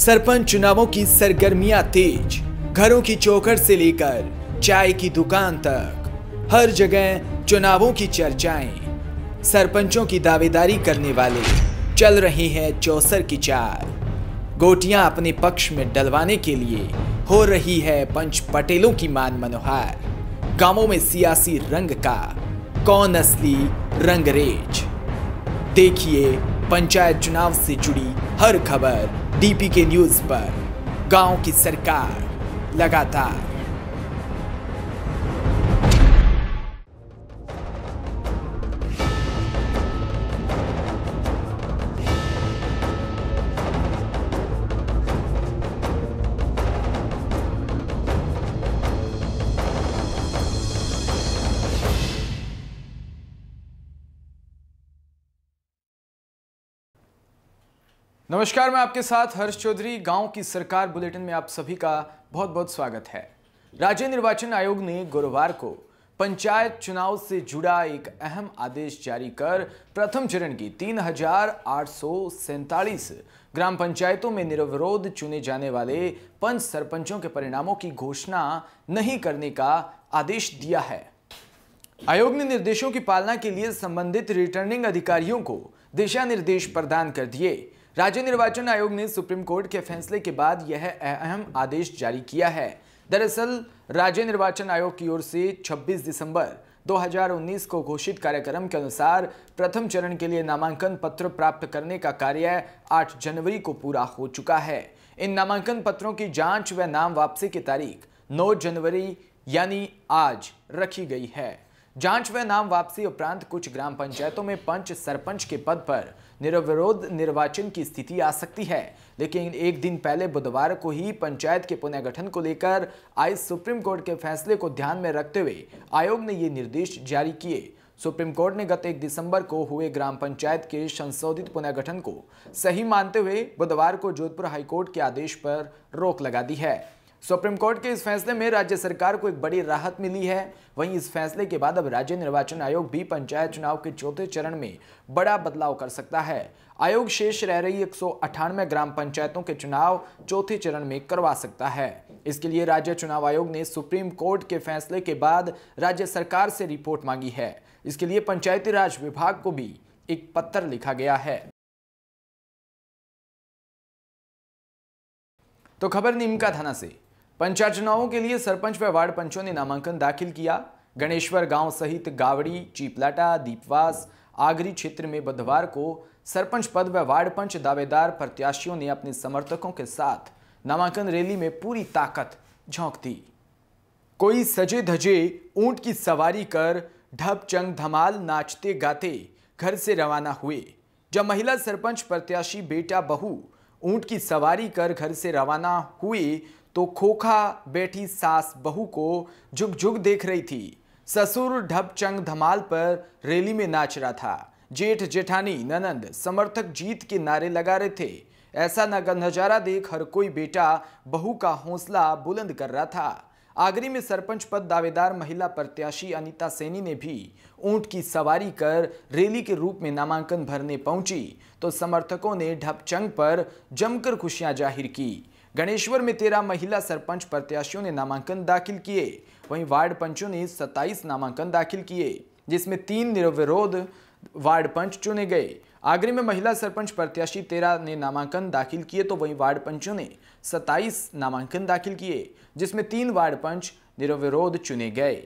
सरपंच चुनावों की सरगर्मियां तेज घरों की चौखट से लेकर चाय की दुकान तक हर जगह चुनावों की चर्चाएं सरपंचों की दावेदारी करने वाले चल रहे हैं चौसर की चार गोटियां अपने पक्ष में डलवाने के लिए हो रही है पंच पटेलों की मान मनोहार गांवों में सियासी रंग का कौन असली रंगरेज देखिए पंचायत चुनाव से जुड़ी हर खबर डीपी के न्यूज पर गांव की सरकार लगातार नमस्कार मैं आपके साथ हर्ष चौधरी गांव की सरकार बुलेटिन में आप सभी का बहुत बहुत स्वागत है राज्य निर्वाचन आयोग ने गुरुवार को पंचायत चुनाव से जुड़ा एक अहम आदेश जारी कर प्रथम चरण की तीन ग्राम पंचायतों में निर्विरोध चुने जाने वाले पंच सरपंचों के परिणामों की घोषणा नहीं करने का आदेश दिया है आयोग ने निर्देशों की पालना के लिए संबंधित रिटर्निंग अधिकारियों को दिशा निर्देश प्रदान कर दिए राज्य निर्वाचन आयोग ने सुप्रीम कोर्ट के फैसले के बाद यह अहम आदेश जारी किया है दरअसल राज्य निर्वाचन आयोग की ओर से 26 दिसंबर 2019 को घोषित कार्यक्रम के अनुसार प्रथम चरण के लिए नामांकन पत्र प्राप्त करने का कार्य 8 जनवरी को पूरा हो चुका है इन नामांकन पत्रों की जांच व नाम वापसी की तारीख 9 जनवरी यानी आज रखी गई है जांच व नाम वापसी उपरांत कुछ ग्राम पंचायतों में पंच सरपंच के पद पर निर्विरोध निर्वाचन की स्थिति आ सकती है लेकिन एक दिन पहले बुधवार को ही पंचायत के पुनर्गठन को लेकर आए सुप्रीम कोर्ट के फैसले को ध्यान में रखते हुए आयोग ने ये निर्देश जारी किए सुप्रीम कोर्ट ने गत एक दिसंबर को हुए ग्राम पंचायत के संशोधित पुनर्गठन को सही मानते हुए बुधवार को जोधपुर हाईकोर्ट के आदेश पर रोक लगा दी है सुप्रीम कोर्ट के इस फैसले में राज्य सरकार को एक बड़ी राहत मिली है वहीं इस फैसले के बाद अब राज्य निर्वाचन आयोग भी पंचायत चुनाव के चौथे चरण में बड़ा बदलाव कर सकता है आयोग शेष रह रही एक ग्राम पंचायतों के चुनाव चौथे चरण में करवा सकता है इसके लिए राज्य चुनाव आयोग ने सुप्रीम कोर्ट के फैसले के बाद राज्य सरकार से रिपोर्ट मांगी है इसके लिए पंचायती राज विभाग को भी एक पत्र लिखा गया है तो खबर निमका थाना से पंचायत चुनावों के लिए सरपंच व वार्ड पंचों ने नामांकन दाखिल किया गणेश्वर गांव सहित गावड़ी चीपलाटा दीपवास आगरी क्षेत्र में बुधवार को सरपंच पद व वार्ड पंच दावेदार प्रत्याशियों ने अपने समर्थकों के साथ नामांकन रैली में पूरी ताकत झोंक दी कोई सजे धजे ऊंट की सवारी कर ढप चंग धमाल नाचते गाते घर से रवाना हुए जब महिला सरपंच प्रत्याशी बेटा बहू ऊंट की सवारी कर घर से रवाना हुए तो खोखा बैठी सास बहू को झुक झुक देख रही थी ससुर ढब चंग धमाल पर रैली में नाच रहा था जेठ जेठानी ननंद समर्थक जीत के नारे लगा रहे थे ऐसा नगर नजारा देख हर कोई बेटा बहू का हौसला बुलंद कर रहा था आगरी में सरपंच पद दावेदार महिला प्रत्याशी अनीता सैनी ने भी ऊंट की सवारी कर रैली के रूप में नामांकन भरने पहुंची तो समर्थकों ने ढपचंग पर जमकर खुशियां जाहिर की गणेश्वर में तेरह महिला सरपंच प्रत्याशियों ने नामांकन दाखिल किए वहीं वार्ड पंचों ने सत्ताईस नामांकन दाखिल किए जिसमें तीन निर्विरोध वार्ड पंच चुने गए आगरे में महिला सरपंच प्रत्याशी तेरह ने नामांकन दाखिल किए तो वहीं वार्ड पंचों ने सत्ताईस नामांकन दाखिल किए जिसमें तीन वार्ड पंच निर्विरोध चुने गए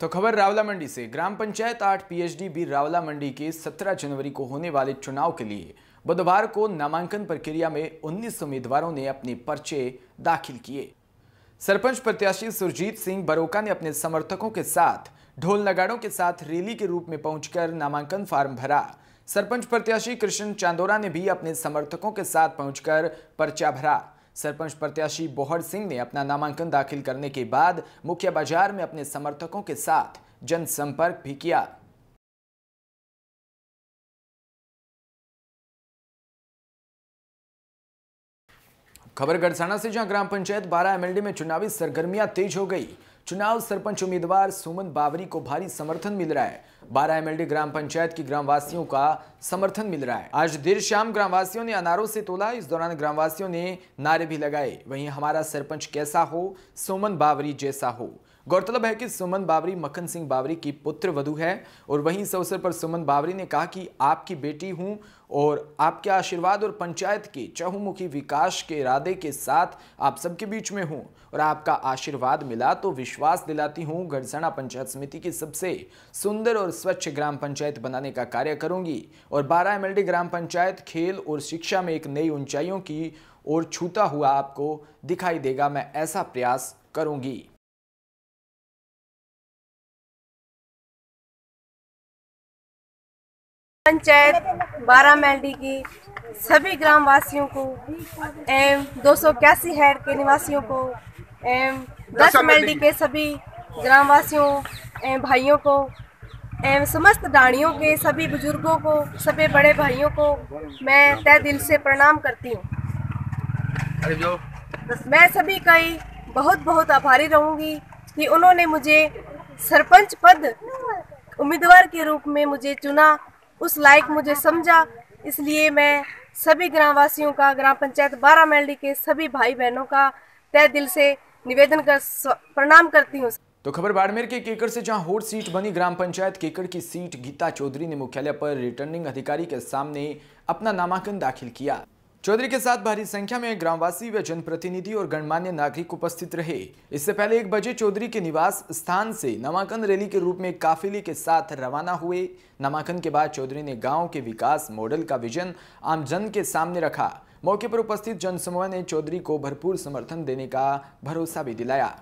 तो खबर रावला मंडी से ग्राम पंचायत आठ पीएचडी बी रावला मंडी के 17 जनवरी को होने वाले चुनाव के लिए बुधवार को नामांकन प्रक्रिया में 19 उम्मीदवारों ने अपने पर्चे दाखिल किए सरपंच प्रत्याशी सुरजीत सिंह बरोका ने अपने समर्थकों के साथ ढोल नगाड़ों के साथ रैली के रूप में पहुंचकर नामांकन फार्म भरा सरपंच प्रत्याशी कृष्ण चांदोरा ने भी अपने समर्थकों के साथ पहुंचकर पर्चा भरा सरपंच प्रत्याशी बोहर सिंह ने अपना नामांकन दाखिल करने के बाद मुख्य बाजार में अपने समर्थकों के साथ जनसंपर्क भी किया खबर गढ़साना से जहां ग्राम पंचायत बारह एमएलडी में चुनावी सरगर्मियां तेज हो गई चुनाव सरपंच उम्मीदवार सुमन बावरी को भारी समर्थन मिल रहा है बारह एमएलडी ग्राम पंचायत की ग्रामवासियों का समर्थन मिल रहा है आज देर शाम ग्रामवासियों ने अनारों से तोला इस दौरान ग्रामवासियों ने नारे भी लगाए वहीं हमारा सरपंच कैसा हो सोमन बावरी जैसा हो गौरतलब है कि सुमन बावरी मक्खन सिंह बावरी की पुत्र वधु है और वहीं इस अवसर पर सुमन बावरी ने कहा कि आपकी बेटी हूं और आपके आशीर्वाद और पंचायत के चहुमुखी विकास के इरादे के साथ आप सबके बीच में हूं और आपका आशीर्वाद मिला तो विश्वास दिलाती हूं गढ़सना पंचायत समिति की सबसे सुंदर और स्वच्छ ग्राम पंचायत बनाने का कार्य करूंगी और बारह एम ग्राम पंचायत खेल और शिक्षा में एक नई ऊंचाइयों की ओर छूता हुआ आपको दिखाई देगा मैं ऐसा प्रयास करूंगी पंचायत बारह मेल्डी की सभी ग्राम वासियों को एम दो सौ इक्यासी हेड के निवासियों को एम दस मेल्डी के सभी ग्राम वासियों भाइयों को एवं समस्त डाणियों के सभी बुजुर्गों को सभी बड़े भाइयों को मैं तय दिल से प्रणाम करती हूँ मैं सभी का ही बहुत बहुत आभारी रहूँगी कि उन्होंने मुझे सरपंच पद उम्मीदवार के रूप में मुझे चुना उस लायक मुझे समझा इसलिए मैं सभी ग्रामवासियों का ग्राम पंचायत बारामैलडी के सभी भाई बहनों का तय दिल से निवेदन कर प्रणाम करती हूँ तो खबर बाड़मेर के केकर से जहां होड़ सीट बनी ग्राम पंचायत केकर की सीट गीता चौधरी ने मुख्यालय पर रिटर्निंग अधिकारी के सामने अपना नामांकन दाखिल किया चौधरी के साथ भारी संख्या में ग्रामवासी व जनप्रतिनिधि और गणमान्य नागरिक उपस्थित रहे इससे पहले एक बजे चौधरी के निवास स्थान से नामांकन रैली के रूप में काफिले के साथ रवाना हुए नामांकन के बाद चौधरी ने गांव के विकास मॉडल का विजन आमजन के सामने रखा मौके पर उपस्थित जनसमूह ने चौधरी को भरपूर समर्थन देने का भरोसा भी दिलाया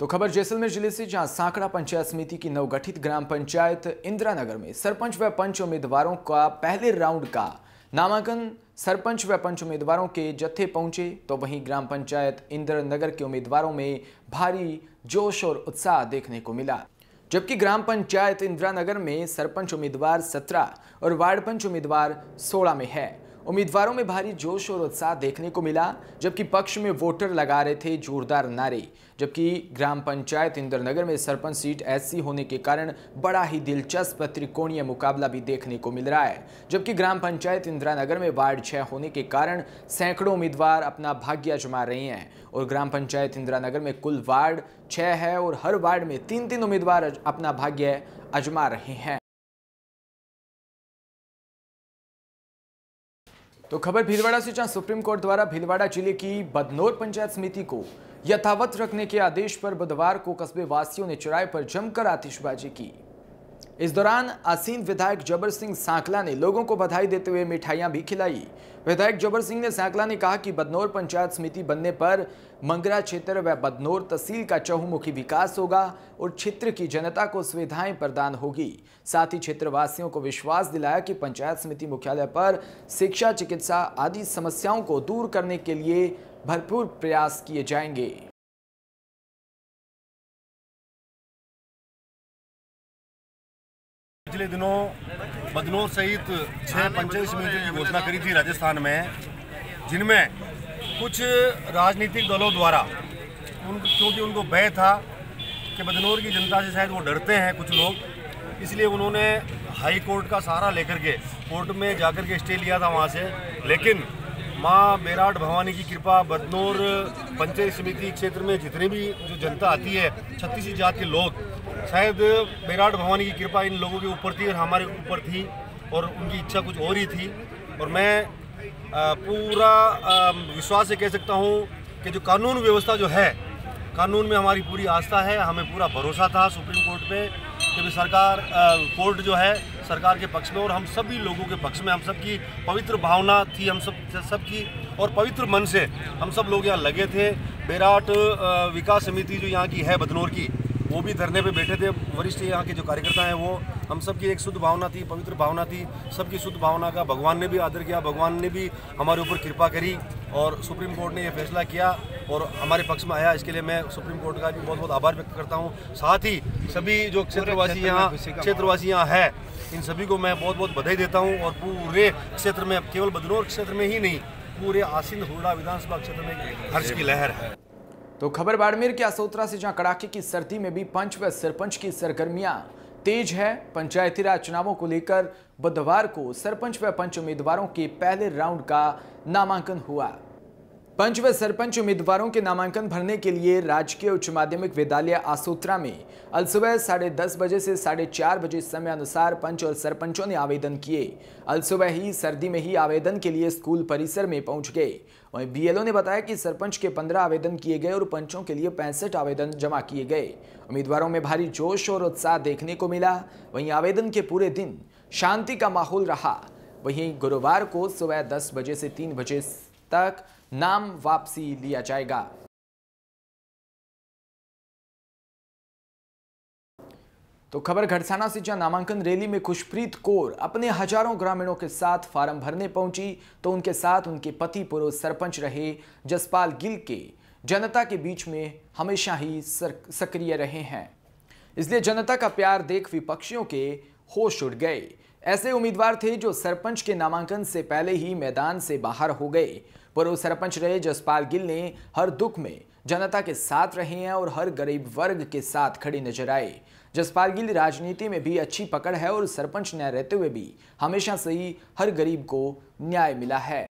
तो खबर जैसलमेर जिले से जहां सांकड़ा पंचायत समिति की नवगठित ग्राम पंचायत इंदिरा नगर में सरपंच व पंच उम्मीदवारों का पहले राउंड का नामांकन सरपंच व पंच उम्मीदवारों के जत्थे पहुंचे तो वहीं ग्राम पंचायत इंदिरा नगर के उम्मीदवारों में भारी जोश और उत्साह देखने को मिला जबकि ग्राम पंचायत इंदिरा नगर में सरपंच उम्मीदवार सत्रह और वार्ड पंच उम्मीदवार सोलह में है उम्मीदवारों में भारी जोश और उत्साह देखने को मिला जबकि पक्ष में वोटर लगा रहे थे जोरदार नारे जबकि ग्राम पंचायत इंद्रनगर में सरपंच सीट ऐसी होने के कारण बड़ा ही दिलचस्प त्रिकोणीय मुकाबला भी देखने को मिल रहा है जबकि ग्राम पंचायत नगर में वार्ड छः होने के कारण सैकड़ों उम्मीदवार अपना भाग्य जमा रहे हैं और ग्राम पंचायत नगर में कुल वार्ड छः है और हर वार्ड में तीन तीन उम्मीदवार अपना भाग्य अजमा रहे हैं तो खबर भीलवाड़ा से जहां सुप्रीम कोर्ट द्वारा भीलवाड़ा जिले की बदनौर पंचायत समिति को यथावत रखने के आदेश पर बुधवार को कस्बे वासियों ने चौराहे पर जमकर आतिशबाजी की इस दौरान आसीन विधायक जबर सिंह सांकला ने लोगों को बधाई देते हुए मिठाइयां भी खिलाई विधायक जबर सिंह ने सांकला ने कहा कि बदनौर पंचायत समिति बनने पर मंगरा क्षेत्र व बदनौर तहसील का चहुमुखी विकास होगा और क्षेत्र की जनता को सुविधाएं प्रदान होगी साथ ही क्षेत्रवासियों को विश्वास दिलाया कि पंचायत समिति मुख्यालय पर शिक्षा चिकित्सा आदि समस्याओं को दूर करने के लिए भरपूर प्रयास किए जाएंगे पिछले दिनों बदनौर सहित छह पंचायत समितियों की घोषणा करी थी राजस्थान में जिनमें कुछ राजनीतिक दलों द्वारा उन क्योंकि उनको भय था कि बदनौर की जनता से शायद वो डरते हैं कुछ लोग इसलिए उन्होंने हाई कोर्ट का सहारा लेकर के कोर्ट में जाकर के स्टे लिया था वहाँ से लेकिन माँ बेराट भवानी की कृपा बदनौर पंचायत समिति क्षेत्र में जितने भी जो जनता आती है छत्तीसी जात के लोग शायद बेराट भवानी की कृपा इन लोगों के ऊपर थी और हमारे ऊपर थी और उनकी इच्छा कुछ और ही थी और मैं पूरा विश्वास से कह सकता हूँ कि जो कानून व्यवस्था जो है कानून में हमारी पूरी आस्था है हमें पूरा भरोसा था सुप्रीम कोर्ट पे कि सरकार कोर्ट जो है सरकार के पक्ष में और हम सभी लोगों के पक्ष में हम सब की पवित्र भावना थी हम सब सबकी और पवित्र मन से हम सब लोग यहाँ लगे थे बेराट विकास समिति जो यहाँ की है बदनौर की वो भी धरने पे बैठे थे वरिष्ठ यहाँ के जो कार्यकर्ता हैं वो हम सब की एक शुद्ध भावना थी पवित्र भावना थी सबकी शुद्ध भावना का भगवान ने भी आदर किया भगवान ने भी हमारे ऊपर कृपा करी और सुप्रीम कोर्ट ने ये फैसला किया और हमारे पक्ष में आया इसके लिए मैं सुप्रीम कोर्ट का भी बहुत बहुत आभार व्यक्त करता हूँ साथ ही सभी जो क्षेत्रवासी यहाँ क्षेत्रवासी यहाँ है इन सभी को मैं बहुत बहुत बधाई देता हूँ और पूरे क्षेत्र में केवल बदनौर क्षेत्र में ही नहीं पूरे आसिंद हुडा विधानसभा क्षेत्र में हर्ष की लहर है तो खबर बाड़मेर के असोतरा से जहां कड़ाके की सर्दी में भी पंच व सरपंच की सरगर्मियां तेज है पंचायती राज चुनावों को लेकर बुधवार को सरपंच व पंच उम्मीदवारों के पहले राउंड का नामांकन हुआ पंच व सरपंच उम्मीदवारों के नामांकन भरने के लिए राजकीय उच्च माध्यमिक विद्यालय आसोत्रा में अल सुबह साढ़े दस बजे से साढ़े चार बजे समय अनुसार पंच और सरपंचों ने आवेदन किए अल सुबह ही सर्दी में ही आवेदन के लिए स्कूल परिसर में पहुंच गए वहीं बीएलओ ने बताया कि सरपंच के पंद्रह आवेदन किए गए और पंचों के लिए पैंसठ आवेदन जमा किए गए उम्मीदवारों में भारी जोश और उत्साह देखने को मिला वहीं आवेदन के पूरे दिन शांति का माहौल रहा वहीं गुरुवार को सुबह दस बजे से तीन बजे तक नाम वापसी लिया जाएगा तो खबर घड़साना से जहां नामांकन रैली में खुशप्रीत कौर अपने हजारों ग्रामीणों के साथ फार्म भरने पहुंची तो उनके साथ उनके पति पूर्व सरपंच रहे जसपाल गिल के जनता के बीच में हमेशा ही सक्रिय रहे हैं इसलिए जनता का प्यार देख विपक्षियों के होश उड़ गए ऐसे उम्मीदवार थे जो सरपंच के नामांकन से पहले ही मैदान से बाहर हो गए पूर्व सरपंच रहे जसपाल गिल ने हर दुख में जनता के साथ रहे हैं और हर गरीब वर्ग के साथ खड़े नजर आए जसपाल गिल राजनीति में भी अच्छी पकड़ है और सरपंच न रहते हुए भी हमेशा से ही हर गरीब को न्याय मिला है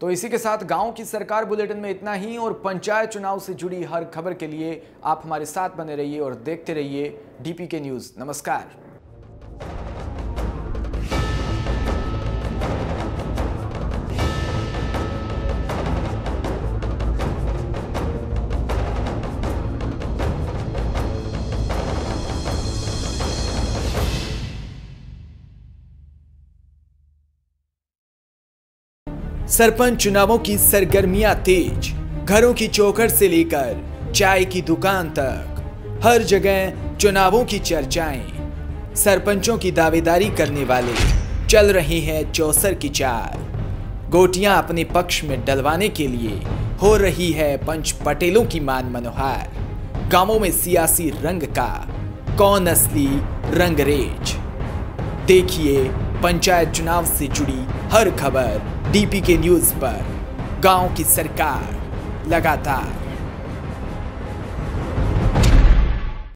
तो इसी के साथ गांव की सरकार बुलेटिन में इतना ही और पंचायत चुनाव से जुड़ी हर खबर के लिए आप हमारे साथ बने रहिए और देखते रहिए डीपी के न्यूज़ नमस्कार सरपंच चुनावों की सरगर्मियां तेज घरों की चौकर से लेकर चाय की दुकान तक हर जगह चुनावों की चर्चाएं सरपंचों की दावेदारी करने वाले चल रहे हैं चौसर की चार गोटियां अपने पक्ष में डलवाने के लिए हो रही है पंच पटेलों की मान मनोहार गांवों में सियासी रंग का कौन असली रंगरेज देखिए पंचायत चुनाव से जुड़ी हर खबर डीपी के न्यूज पर गांव की सरकार लगातार